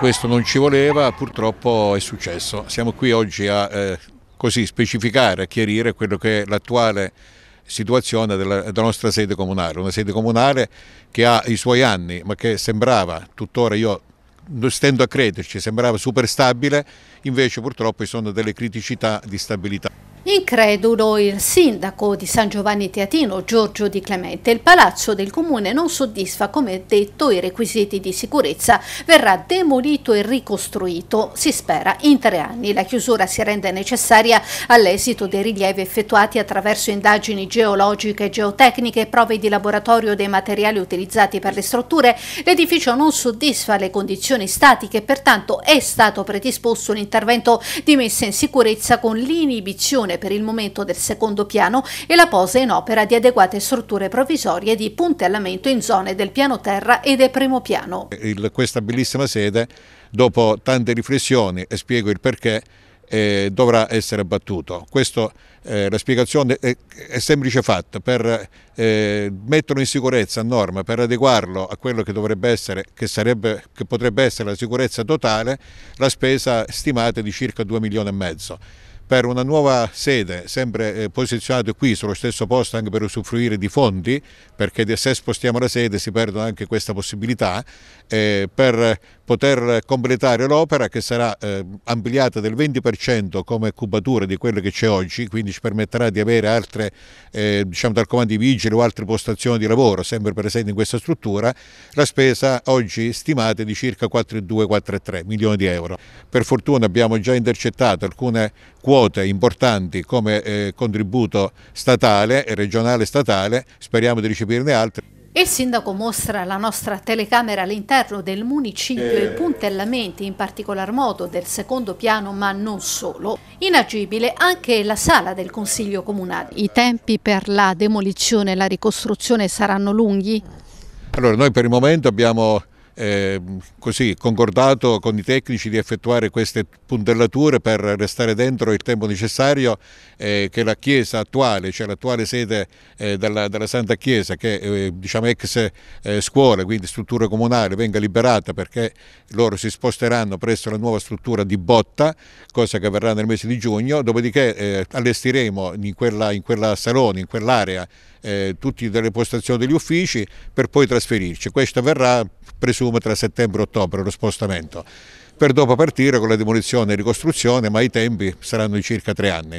questo non ci voleva, purtroppo è successo. Siamo qui oggi a eh, così specificare, a chiarire quello che è l'attuale situazione della, della, nostra sede comunale, una sede comunale che ha i suoi anni ma che sembrava tuttora, io stendo a crederci, sembrava super stabile, invece purtroppo ci sono delle criticità di stabilità. Incredulo il sindaco di San Giovanni Teatino, Giorgio Di Clemente, il palazzo del comune non soddisfa, come detto, i requisiti di sicurezza, verrà demolito e ricostruito, si spera, in tre anni. La chiusura si rende necessaria all'esito dei rilievi effettuati attraverso indagini geologiche, geotecniche, prove di laboratorio dei materiali utilizzati per le strutture. L'edificio non soddisfa le condizioni statiche, pertanto è stato predisposto un intervento di messa in sicurezza con l'inibizione costruzione per il momento del secondo piano e la posa in opera di adeguate strutture provvisorie di puntellamento in zone del piano terra e del primo piano. Il, questa bellissima sede, dopo tante riflessioni, e spiego il perché, eh, dovrà essere abbattuto. Questo, eh, la spiegazione è, è, semplice fatta, per eh, metterlo in sicurezza a norma, per adeguarlo a quello che dovrebbe essere, che, sarebbe, che potrebbe essere la sicurezza totale, la spesa stimata è di circa 2 milioni e mezzo per una nuova sede, sempre eh, posizionato qui sullo stesso posto anche per usufruire di fondi, perché se spostiamo la sede si perdono anche questa possibilità, eh, per poter completare l'opera che sarà eh, ampliata del 20% come cubatura di quello che c'è oggi, quindi ci permetterà di avere altre, eh, diciamo dal comando di vigili o altre postazioni di lavoro sempre presenti in questa struttura, la spesa oggi stimata è di circa 4,2-4,3 milioni di euro. Per fortuna abbiamo già intercettato alcune quote importanti come eh, contributo statale, regionale e statale, speriamo di riceverne altre. Il sindaco mostra la nostra telecamera all'interno del municipio e eh. puntellamenti, in particolar modo del secondo piano, ma non solo. Inagibile anche la sala del Consiglio Comunale. I tempi per la demolizione e la ricostruzione saranno lunghi? Allora, noi per il momento abbiamo eh, così, concordato con i tecnici di effettuare queste puntellature per restare dentro il tempo necessario eh, che la chiesa attuale, cioè l'attuale sede eh, della, della, Santa Chiesa, che è eh, diciamo ex eh, scuola, quindi struttura comunale, venga liberata perché loro si sposteranno presso la nuova struttura di Botta, cosa che avverrà nel mese di giugno, dopodiché eh, allestiremo in quella, in quella salone, in quell'area, tutte le postazioni degli uffici per poi trasferirci. Questo avverrà presumibilmente assume tra settembre e ottobre lo spostamento, per dopo partire con la demolizione e ricostruzione, ma i tempi saranno di circa tre anni.